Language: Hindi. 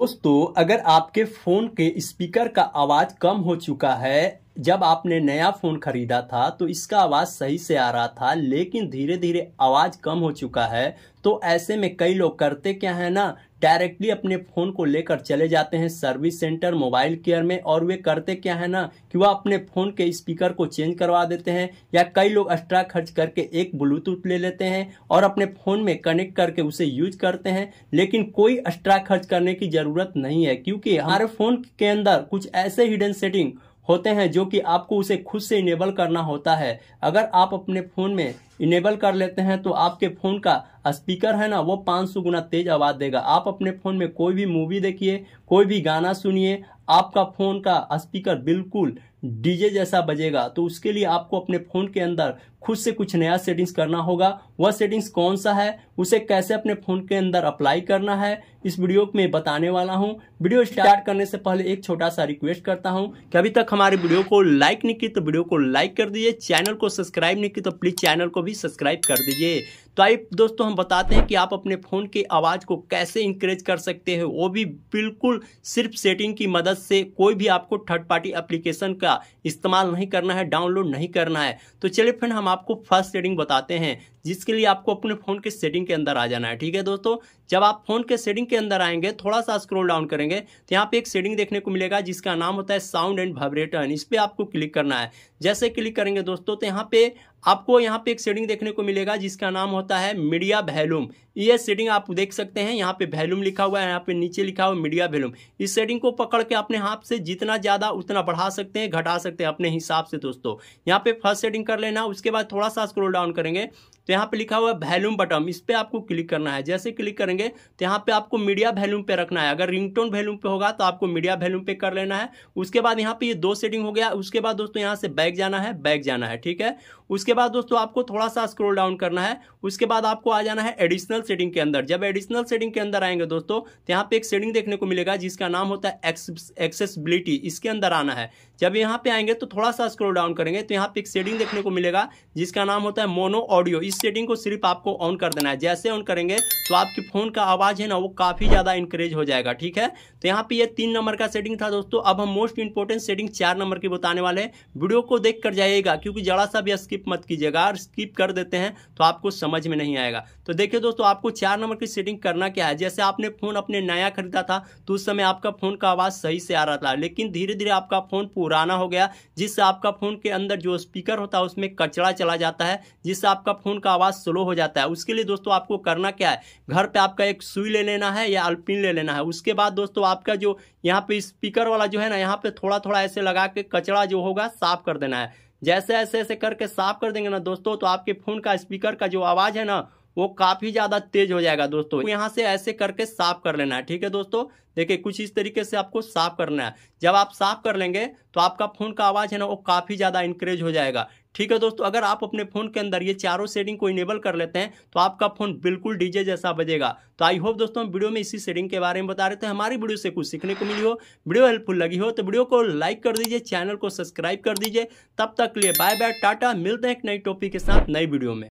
दोस्तों अगर आपके फ़ोन के स्पीकर का आवाज़ कम हो चुका है जब आपने नया फ़ोन ख़रीदा था तो इसका आवाज़ सही से आ रहा था लेकिन धीरे धीरे आवाज़ कम हो चुका है तो ऐसे में कई लोग करते क्या है ना डायरेक्टली अपने फ़ोन को लेकर चले जाते हैं सर्विस सेंटर मोबाइल केयर में और वे करते क्या है ना कि वह अपने फ़ोन के स्पीकर को चेंज करवा देते हैं या कई लोग एक्स्ट्रा खर्च करके एक ब्लूटूथ ले लेते हैं और अपने फ़ोन में कनेक्ट करके उसे यूज करते हैं लेकिन कोई एक्स्ट्रा खर्च करने की ज़रूरत नहीं है क्योंकि हमारे फ़ोन के अंदर कुछ ऐसे हिडन सेटिंग होते हैं जो कि आपको उसे खुद से इनेबल करना होता है अगर आप अपने फ़ोन में इनेबल कर लेते हैं तो आपके फ़ोन का स्पीकर है ना वो 500 गुना तेज आवाज़ देगा आप अपने फ़ोन में कोई भी मूवी देखिए कोई भी गाना सुनिए आपका फ़ोन का स्पीकर बिल्कुल डीजे जैसा बजेगा तो उसके लिए आपको अपने फ़ोन के अंदर खुद से कुछ नया सेटिंग्स करना होगा वह सेटिंग्स कौन सा है उसे कैसे अपने फ़ोन के अंदर अप्लाई करना है इस वीडियो में बताने वाला हूं वीडियो स्टार्ट करने से पहले एक छोटा सा रिक्वेस्ट करता हूं कि अभी तक हमारे वीडियो को लाइक नहीं की तो वीडियो को लाइक कर दीजिए चैनल को सब्सक्राइब नहीं की तो प्लीज़ चैनल को भी सब्सक्राइब कर दीजिए तो आई दोस्तों हम बताते हैं कि आप अपने फ़ोन की आवाज़ को कैसे इंक्रेज कर सकते हैं वो भी बिल्कुल सिर्फ सेटिंग की मदद से कोई भी आपको थर्ड पार्टी अप्लीकेशन का रहेगा इस्तेमाल नहीं करना है डाउनलोड नहीं करना है तो चलिए फ्रेंड हम आपको फर्स्ट सेटिंग बताते हैं जिसके लिए आपको अपने फ़ोन के सेटिंग के अंदर आ जाना है ठीक है दोस्तों जब आप फोन के सेटिंग के अंदर आएंगे थोड़ा सा स्क्रोल डाउन करेंगे तो यहाँ पे एक सेटिंग देखने को मिलेगा जिसका नाम होता है साउंड एंड वाइब्रेटन इस पर आपको क्लिक करना है जैसे क्लिक करेंगे दोस्तों तो यहाँ पे आपको यहाँ पे एक सेटिंग देखने को मिलेगा जिसका नाम होता है मीडिया वैलूम ये सेटिंग आप देख सकते हैं यहाँ पे वैलूम लिखा हुआ है यहाँ पे नीचे लिखा हुआ मीडिया वैलूम इस सेटिंग को पकड़ के अपने हाथ से जितना ज़्यादा उतना बढ़ा सकते हैं घटा सकते हैं अपने हिसाब से दोस्तों यहाँ पे फर्स्ट सेटिंग कर लेना उसके बाद थोड़ा सा स्क्रोल डाउन करेंगे तो यहाँ पे लिखा हुआ है वैल्यूम बटन इस पर आपको क्लिक करना है जैसे क्लिक करेंगे तो यहाँ पे आपको मीडिया वैल्यूम पे रखना है अगर रिंगटोन वैल्यूम पे होगा तो आपको मीडिया वैल्यूम पे कर लेना है उसके बाद यहाँ पे ये दो सेटिंग हो गया उसके बाद दोस्तों यहाँ से बैक जाना है बैक जाना है ठीक है उसके बाद दोस्तों आपको थोड़ा सा स्क्रोल डाउन करना है उसके बाद आपको आ जाना है एडिशनल सेटिंग के अंदर जब एडिशनल सेटिंग के अंदर आएंगे दोस्तों तो यहाँ पे एक सेटिंग देखने को मिलेगा जिसका नाम होता है एक्सेसिबिलिटी इसके अंदर आना है जब यहाँ पे आएंगे तो थोड़ा सा स्क्रोल डाउन करेंगे तो यहाँ पे एक सेटिंग देखने को मिलेगा जिसका नाम होता है मोनो ऑडियो इस सेटिंग को सिर्फ आपको ऑन कर देना है जैसे ऑन करेंगे तो आपके फ़ोन का आवाज़ है ना वो काफ़ी ज़्यादा इंक्रेज हो जाएगा ठीक है तो यहाँ पे ये तीन नंबर का सेटिंग था दोस्तों अब हम मोस्ट इंपोर्टेंट सेटिंग चार नंबर की बताने वाले वीडियो को देख कर जाइएगा क्योंकि जरा सा भी स्किप मत कीजिएगा और स्किप कर देते हैं तो आपको समझ में नहीं आएगा तो देखिए दोस्तों आपको चार नंबर की सेटिंग करना क्या है जैसे आपने फ़ोन अपने नया खरीदा था तो उस समय आपका फ़ोन का आवाज़ सही से आ रहा था लेकिन धीरे धीरे आपका फ़ोन पुराना हो गया जिससे आपका फ़ोन के अंदर जो स्पीकर होता है उसमें कचरा चला जाता है जिससे आपका फ़ोन उनका आवाज़ स्लो हो जाता है उसके लिए दोस्तों आपको करना क्या है घर पे आपका एक सुई ले लेना है या अल्पिन ले लेना है उसके बाद दोस्तों आपका जो यहाँ पे स्पीकर वाला जो है ना यहाँ पे थोड़ा थोड़ा ऐसे लगा के कचरा जो होगा साफ कर देना है जैसे ऐसे ऐसे करके साफ कर देंगे ना दोस्तों तो आपके फ़ोन का स्पीकर का जो आवाज़ है ना वो काफ़ी ज़्यादा तेज हो जाएगा दोस्तों यहाँ से ऐसे करके साफ कर लेना है ठीक है दोस्तों देखिए कुछ इस तरीके से आपको साफ करना है जब आप साफ कर लेंगे तो आपका फ़ोन का आवाज़ है ना वो काफ़ी ज़्यादा इंक्रेज हो जाएगा ठीक है दोस्तों अगर आप अपने फ़ोन के अंदर ये चारों सेटिंग को इनेबल कर लेते हैं तो आपका फ़ोन बिल्कुल डीजे जैसा बजेगा तो आई होप दोस्तों वीडियो में इसी सेटिंग के बारे में बता रहे थे हमारी वीडियो से कुछ सीखने को मिली हो वीडियो हेल्पफुल लगी हो तो वीडियो को लाइक कर दीजिए चैनल को सब्सक्राइब कर दीजिए तब तक लिए बाय बाय टाटा मिलते हैं एक नई टॉपिक के साथ नई वीडियो में